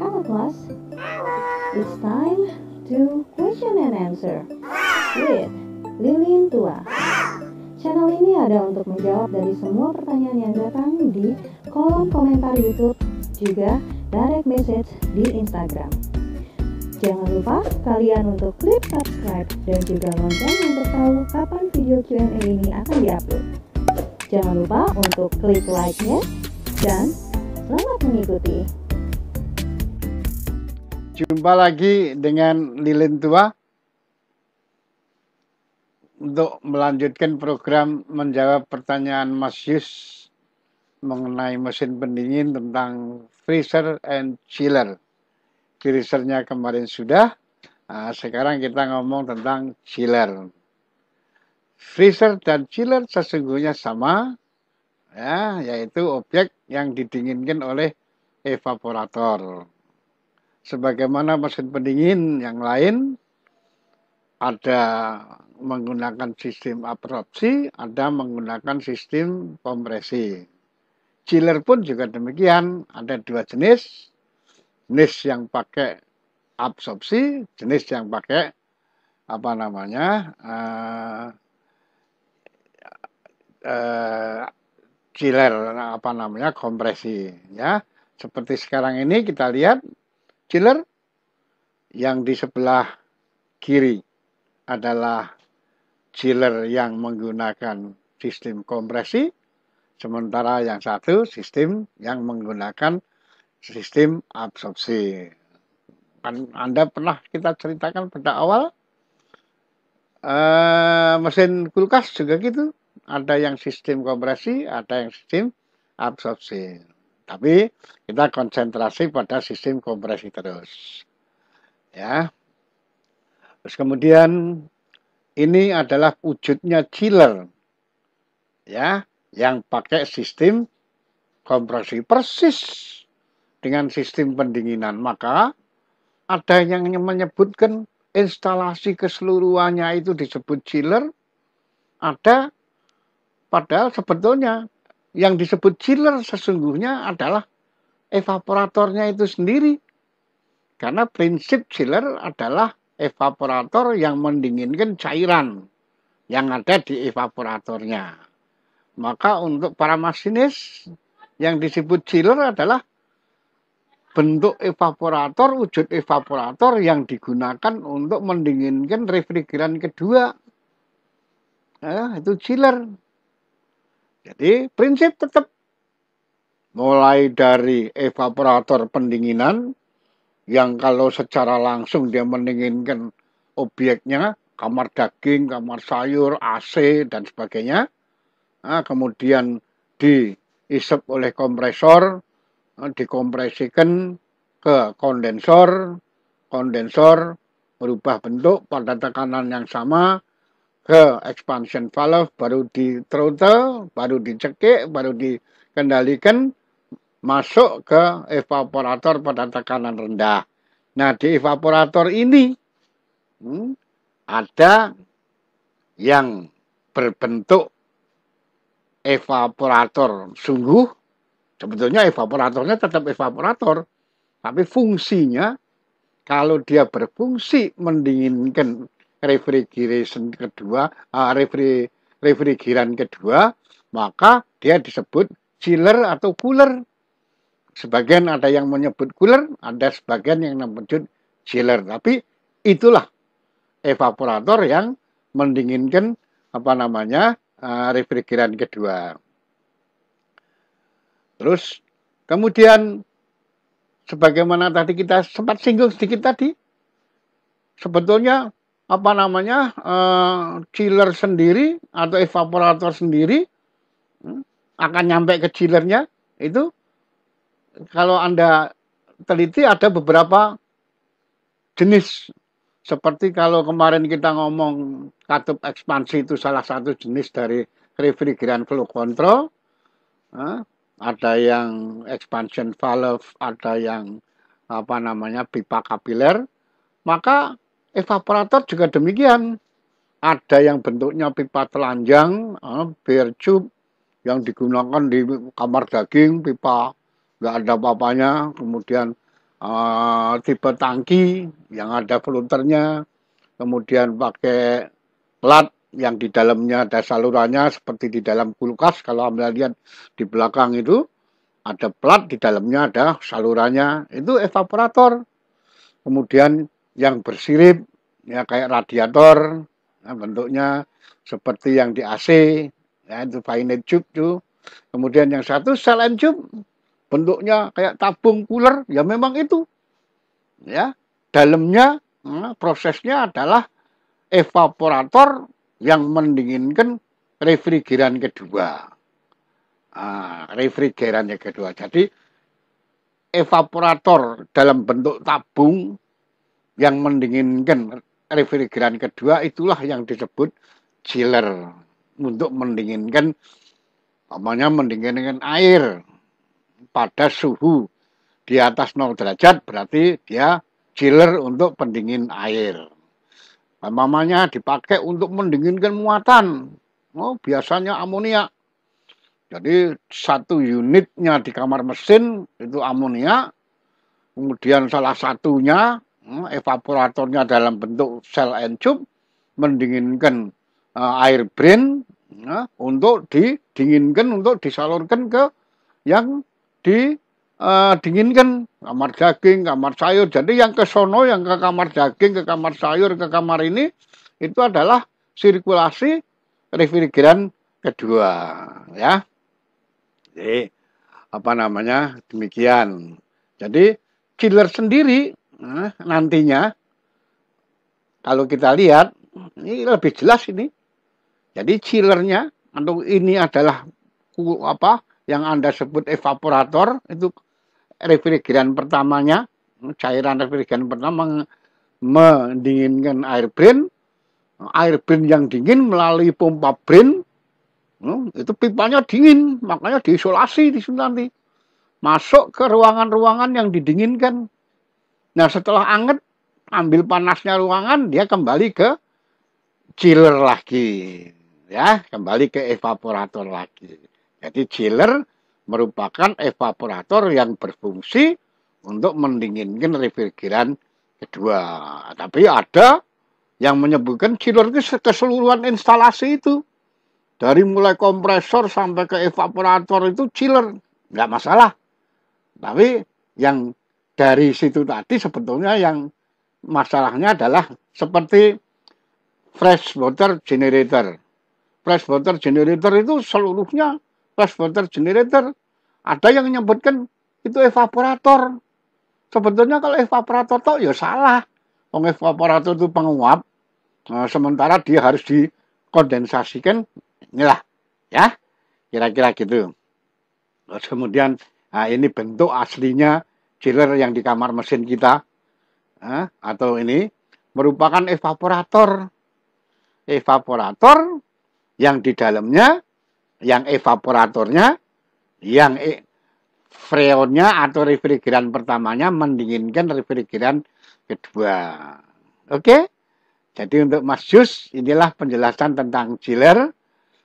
Hello class. It's time to question and answer with Lilin Tua. Channel ini ada untuk menjawab dari semua pertanyaan yang datang di kolom komentar YouTube, juga direct message di Instagram. Jangan lupa kalian untuk klik subscribe dan juga lonceng untuk tahu kapan video Q&A ini akan diupload. Jangan lupa untuk klik like-nya dan selamat mengikuti. Jumpa lagi dengan Lilin Tua untuk melanjutkan program menjawab pertanyaan Mas Yus mengenai mesin pendingin tentang freezer and chiller. Freezernya kemarin sudah, nah, sekarang kita ngomong tentang chiller. Freezer dan chiller sesungguhnya sama, ya, yaitu objek yang didinginkan oleh evaporator sebagaimana mesin pendingin yang lain ada menggunakan sistem absorpsi, ada menggunakan sistem kompresi. Chiller pun juga demikian, ada dua jenis, jenis yang pakai absorpsi, jenis yang pakai apa namanya uh, uh, chiller apa namanya kompresi ya. Seperti sekarang ini kita lihat chiller yang di sebelah kiri adalah chiller yang menggunakan sistem kompresi, sementara yang satu sistem yang menggunakan sistem absorpsi. Kan Anda pernah kita ceritakan pada awal eh, mesin kulkas juga gitu. Ada yang sistem kompresi, ada yang sistem absorpsi. Tapi kita konsentrasi pada sistem kompresi terus. Ya. Terus kemudian ini adalah wujudnya chiller. Ya, yang pakai sistem kompresi persis dengan sistem pendinginan. Maka ada yang menyebutkan instalasi keseluruhannya itu disebut chiller. Ada padahal sebetulnya yang disebut chiller sesungguhnya adalah evaporatornya itu sendiri. Karena prinsip chiller adalah evaporator yang mendinginkan cairan yang ada di evaporatornya. Maka untuk para masinis yang disebut chiller adalah bentuk evaporator, wujud evaporator yang digunakan untuk mendinginkan refrigeran kedua. Nah, itu chiller. Jadi prinsip tetap mulai dari evaporator pendinginan yang kalau secara langsung dia mendinginkan obyeknya kamar daging, kamar sayur, AC dan sebagainya. Nah, kemudian diisep oleh kompresor, ah, dikompresikan ke kondensor, kondensor berubah bentuk pada tekanan yang sama ke expansion valve, baru di throttle, baru dicekik, baru dikendalikan, masuk ke evaporator pada tekanan rendah. Nah, di evaporator ini hmm, ada yang berbentuk evaporator sungguh. Sebetulnya evaporatornya tetap evaporator, tapi fungsinya kalau dia berfungsi mendinginkan refrigeration kedua, uh, ah, refri, refrigeran kedua, maka dia disebut chiller atau cooler. Sebagian ada yang menyebut cooler, ada sebagian yang menyebut chiller. Tapi itulah evaporator yang mendinginkan apa namanya uh, ah, refrigeran kedua. Terus kemudian sebagaimana tadi kita sempat singgung sedikit tadi, sebetulnya apa namanya uh, chiller sendiri atau evaporator sendiri uh, akan nyampe ke chillernya itu kalau anda teliti ada beberapa jenis seperti kalau kemarin kita ngomong katup ekspansi itu salah satu jenis dari refrigerant flow control uh, ada yang expansion valve ada yang apa namanya pipa kapiler maka Evaporator juga demikian. Ada yang bentuknya pipa telanjang, eh, beer tube, yang digunakan di kamar daging, pipa nggak ada papanya, kemudian uh, tipe tangki yang ada filternya, kemudian pakai plat yang di dalamnya ada salurannya seperti di dalam kulkas kalau anda lihat di belakang itu ada plat di dalamnya ada salurannya itu evaporator kemudian yang bersirip ya kayak radiator nah, bentuknya seperti yang di AC ya itu bayonet tube tuh kemudian yang satu cell and tube bentuknya kayak tabung cooler ya memang itu ya dalamnya ya, prosesnya adalah evaporator yang mendinginkan refrigeran kedua. Ah, refrigeran yang kedua. Jadi evaporator dalam bentuk tabung yang mendinginkan refrigeran kedua itulah yang disebut chiller untuk mendinginkan namanya mendinginkan air pada suhu di atas 0 derajat berarti dia chiller untuk pendingin air. Mamanya dipakai untuk mendinginkan muatan. Oh, biasanya amonia Jadi satu unitnya di kamar mesin itu amonia kemudian salah satunya Hmm, evaporatornya dalam bentuk sel encup mendinginkan uh, air brin ya, nah, untuk didinginkan untuk disalurkan ke yang didinginkan eh, uh, kamar daging, kamar sayur. Jadi yang ke sono, yang ke kamar daging, ke kamar sayur, ke kamar ini itu adalah sirkulasi refrigeran kedua ya. Jadi apa namanya? demikian. Jadi chiller sendiri Nah, nantinya kalau kita lihat ini lebih jelas ini. Jadi chillernya atau ini adalah apa yang Anda sebut evaporator itu refrigeran pertamanya, cairan refrigeran pertama mendinginkan air brin, air brin yang dingin melalui pompa brin hmm, itu pipanya dingin, makanya diisolasi di sini nanti. Masuk ke ruangan-ruangan yang didinginkan Nah setelah anget, ambil panasnya ruangan, dia kembali ke chiller lagi. Ya, kembali ke evaporator lagi. Jadi chiller merupakan evaporator yang berfungsi untuk mendinginkan refrigeran kedua. Tapi ada yang menyebutkan chiller itu keseluruhan instalasi itu. Dari mulai kompresor sampai ke evaporator itu chiller. Nggak masalah. Tapi yang dari situ tadi sebetulnya yang masalahnya adalah seperti fresh water generator. Fresh water generator itu seluruhnya fresh water generator. Ada yang menyebutkan itu evaporator. Sebetulnya kalau evaporator toh ya salah. Wong evaporator itu penguap. Nah, sementara dia harus dikondensasikan. Inilah ya. Kira-kira gitu. Terus kemudian nah ini bentuk aslinya chiller yang di kamar mesin kita eh, atau ini merupakan evaporator. Evaporator yang di dalamnya, yang evaporatornya, yang e freonnya atau refrigeran pertamanya mendinginkan refrigeran kedua. Oke? Okay? Jadi untuk Mas Yus inilah penjelasan tentang chiller.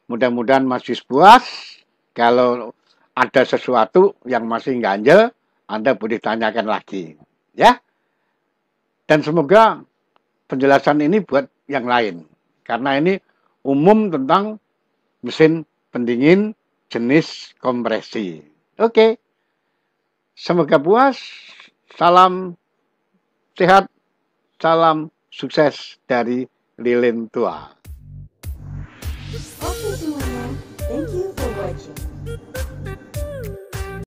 Mudah-mudahan Mas Yus puas. Kalau ada sesuatu yang masih ganjel, anda boleh tanyakan lagi, ya. Dan semoga penjelasan ini buat yang lain, karena ini umum tentang mesin pendingin jenis kompresi. Oke, semoga puas. Salam sehat, salam sukses dari lilin tua.